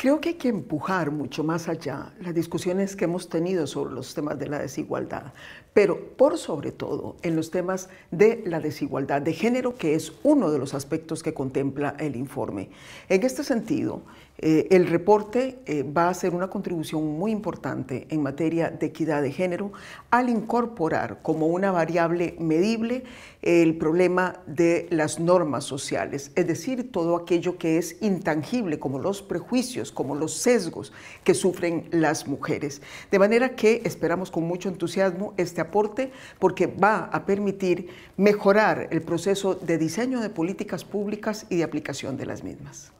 Creo que hay que empujar mucho más allá las discusiones que hemos tenido sobre los temas de la desigualdad, pero por sobre todo en los temas de la desigualdad de género, que es uno de los aspectos que contempla el informe. En este sentido, eh, el reporte eh, va a ser una contribución muy importante en materia de equidad de género al incorporar como una variable medible el problema de las normas sociales, es decir, todo aquello que es intangible, como los prejuicios como los sesgos que sufren las mujeres. De manera que esperamos con mucho entusiasmo este aporte porque va a permitir mejorar el proceso de diseño de políticas públicas y de aplicación de las mismas.